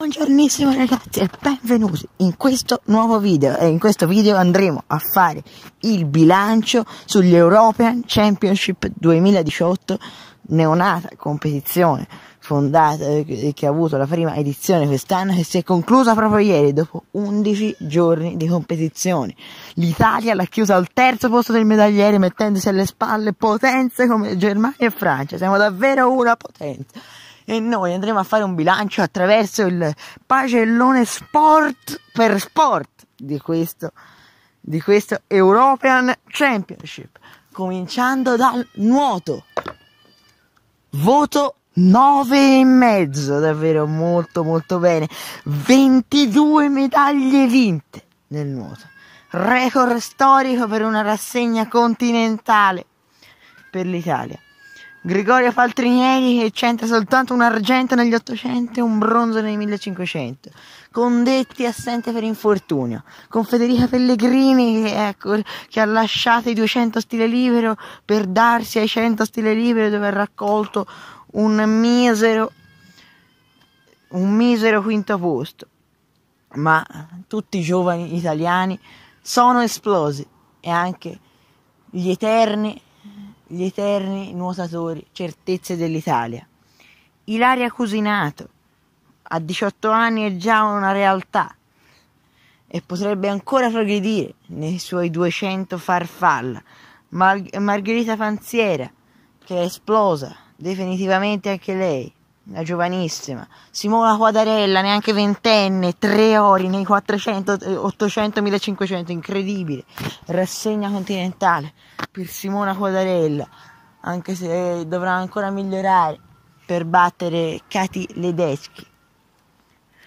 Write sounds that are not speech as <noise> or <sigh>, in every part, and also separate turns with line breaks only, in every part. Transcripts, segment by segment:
Buongiornissimo ragazzi e benvenuti in questo nuovo video e in questo video andremo a fare il bilancio sull'European Championship 2018 neonata competizione fondata eh, che ha avuto la prima edizione quest'anno che si è conclusa proprio ieri dopo 11 giorni di competizione l'Italia l'ha chiusa al terzo posto del medagliere mettendosi alle spalle potenze come Germania e Francia siamo davvero una potenza e noi andremo a fare un bilancio attraverso il pagellone sport per sport di questo, di questo European Championship, cominciando dal nuoto. Voto 9 e mezzo, davvero molto molto bene. 22 medaglie vinte nel nuoto. Record storico per una rassegna continentale per l'Italia. Gregorio Faltrinieri che c'entra soltanto un argento negli 800 e un bronzo nei 1500, con Detti assente per infortunio, con Federica Pellegrini che, ecco, che ha lasciato i 200 stile libero per darsi ai 100 stile libero dove ha raccolto un misero, un misero quinto posto. Ma tutti i giovani italiani sono esplosi e anche gli eterni gli eterni nuotatori certezze dell'Italia. Ilaria Cusinato, a 18 anni è già una realtà e potrebbe ancora progredire nei suoi 200 farfalla. Mar- Margherita Fanziera, che è esplosa definitivamente anche lei, la giovanissima, Simona Quadarella, neanche ventenne, tre ori nei 400, 800, 1500, incredibile, rassegna continentale per Simona Quadarella, anche se eh, dovrà ancora migliorare per battere Cati Ledeschi.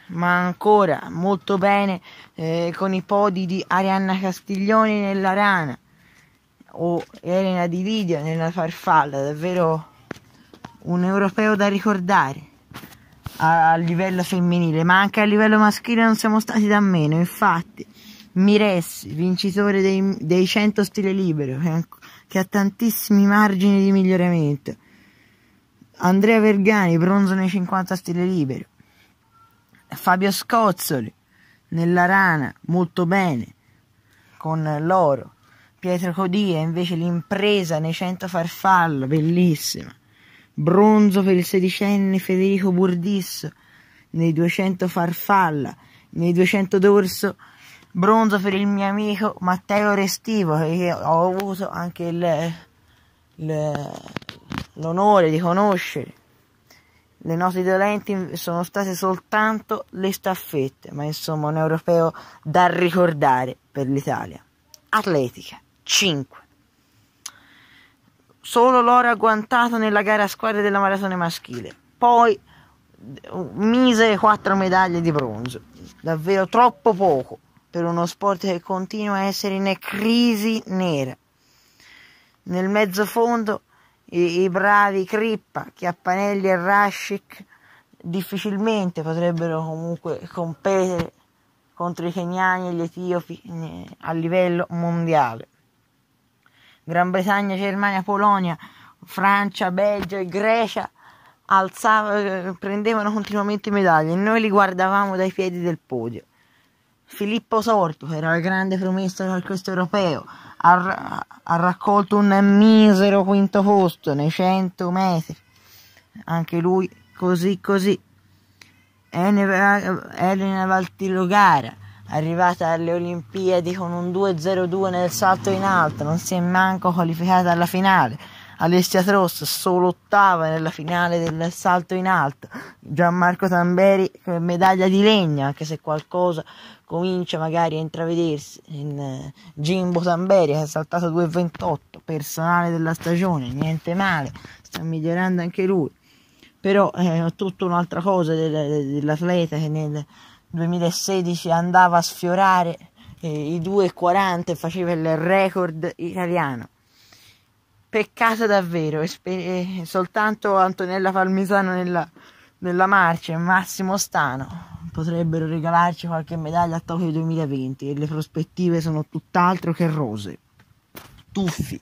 Ma ancora molto bene eh, con i podi di Arianna Castiglioni nella rana o Elena Di Lidio nella farfalla, davvero un europeo da ricordare a, a livello femminile, ma anche a livello maschile non siamo stati da meno. Infatti, Mires, vincitore dei, dei 100 stile libero, che, che ha tantissimi margini di miglioramento. Andrea Vergani, bronzo nei 50 stile libero. Fabio Scozzoli, nella rana, molto bene, con l'oro. Pietro Codia, invece l'impresa nei 100 farfalla, bellissima bronzo per il sedicenne Federico Burdisso, nei 200 farfalla, nei 200 dorso, bronzo per il mio amico Matteo Restivo, che ho avuto anche l'onore di conoscere. Le note dolenti sono state soltanto le staffette, ma insomma un europeo da ricordare per l'Italia. Atletica 5 solo l'oro agguantato nella gara a squadre della maratona maschile. Poi mise quattro medaglie di bronzo, davvero troppo poco per uno sport che continua a essere in crisi nera. Nel mezzo fondo i, i bravi Crippa, Chiappanelli e Rashik difficilmente potrebbero comunque competere contro i keniani e gli etiopi eh, a livello mondiale. Gran Bretagna, Germania, Polonia, Francia, Belgio e Grecia alzavano, eh, prendevano continuamente medaglie e noi li guardavamo dai piedi del podio. Filippo Sorto, che era la grande promessa del questo europeo, ha, ha, raccolto un misero quinto posto nei 100 metri. Anche lui così così. Elena Valtilogara arrivata alle Olimpiadi con un 2-0-2 nel salto in alto, non si è manco qualificata alla finale. Alessia Trost solo ottava nella finale del salto in alto. Gianmarco Tamberi eh, medaglia di legna, anche se qualcosa comincia magari a intravedersi in eh, Jimbo Tamberi che ha saltato 2.28, personale della stagione, niente male, sta migliorando anche lui. Però è eh, tutta un'altra cosa dell'atleta che nel 2016 andava a sfiorare eh, i 2,40 e faceva il record italiano. Peccato davvero, eh, soltanto Antonella Palmisano nella, nella marcia e Massimo Stano potrebbero regalarci qualche medaglia a Tokyo 2020 e le prospettive sono tutt'altro che rose. Tuffi,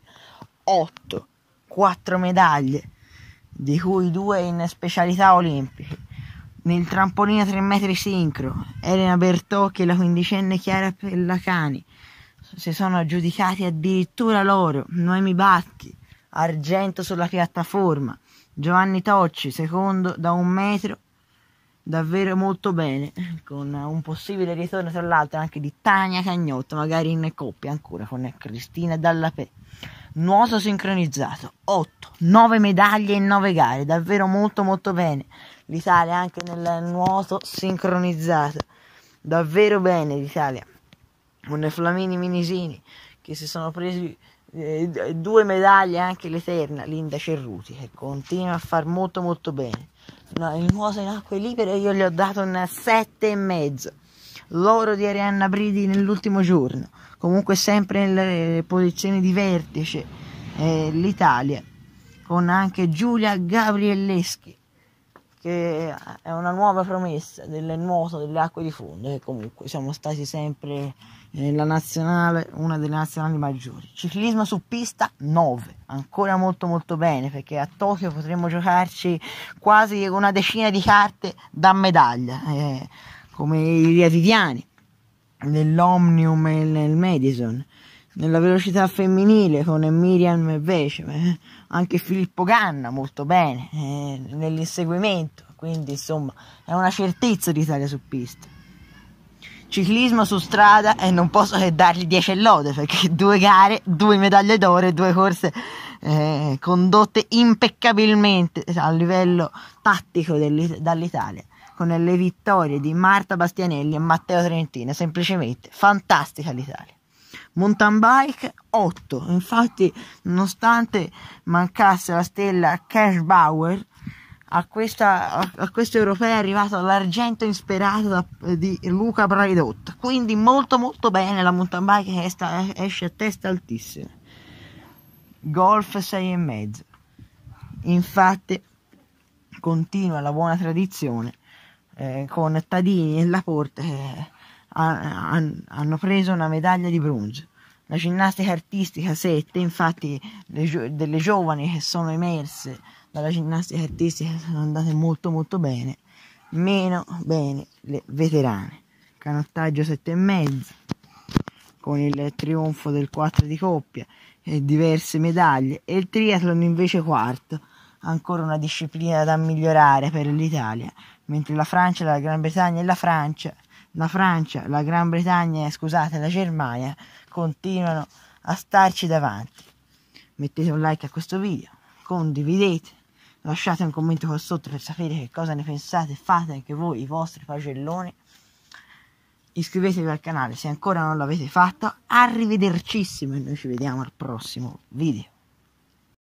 8, 4 medaglie, di cui 2 in specialità olimpiche nel trampolino 3 metri sincro, Elena Bertocchi e la quindicenne Chiara Pellacani si sono aggiudicati addirittura loro, Noemi Batti, argento sulla piattaforma, Giovanni Tocci, secondo da un metro davvero molto bene <laughs> con un possibile ritorno tra l'altro anche di Tania Cagnotto magari in coppia ancora con Cristina Dallapè nuoto sincronizzato 8 9 medaglie in 9 gare davvero molto molto bene l'Italia anche nel nuoto sincronizzato davvero bene l'Italia con Flamini Minisini che si sono presi eh, due medaglie anche l'Eterna Linda Cerruti che continua a far molto molto bene no, il nuoto in acque libere io gli ho dato un 7 e mezzo l'oro di Arianna Bridi nell'ultimo giorno comunque sempre nelle posizioni di vertice eh, l'Italia con anche Giulia Gabrielleschi che è una nuova promessa del nuoto delle acque di fondo, che comunque siamo stati sempre nella eh, nazionale, una delle nazionali maggiori. Ciclismo su pista 9, ancora molto molto bene, perché a Tokyo potremmo giocarci quasi una decina di carte da medaglia, eh, come i Riaviviani, nell'Omnium e nel Madison nella velocità femminile con Miriam invece eh. anche Filippo Ganna molto bene eh, nell'inseguimento, quindi insomma è una certezza l'Italia su pista. Ciclismo su strada e non posso che dargli 10 lode perché due gare, due medaglie d'oro e due corse eh, condotte impeccabilmente a livello tattico dall'Italia con le vittorie di Marta Bastianelli e Matteo Trentino, semplicemente fantastica l'Italia. Mountain bike 8, infatti nonostante mancasse la stella Cash Bauer, a, questa, a, a questo europeo è arrivato l'argento insperato da, eh, di Luca Braidot. Quindi molto molto bene la mountain bike esta, esce a testa altissima. Golf 6,5. Infatti continua la buona tradizione eh, con Tadini e Laporte. Eh, hanno preso una medaglia di bronzo. La ginnastica artistica 7, infatti, le, delle giovani che sono emerse dalla ginnastica artistica sono andate molto molto bene, meno bene le veterane. Canottaggio 7,5 con il trionfo del 4 di coppia e diverse medaglie e il triathlon invece quarto, ancora una disciplina da migliorare per l'Italia, mentre la Francia, la Gran Bretagna e la Francia la Francia, la Gran Bretagna e scusate la Germania continuano a starci davanti. Mettete un like a questo video, condividete, lasciate un commento qua sotto per sapere che cosa ne pensate, fate anche voi i vostri pagelloni. Iscrivetevi al canale se ancora non l'avete fatto. Arrivederci e noi ci vediamo al prossimo video.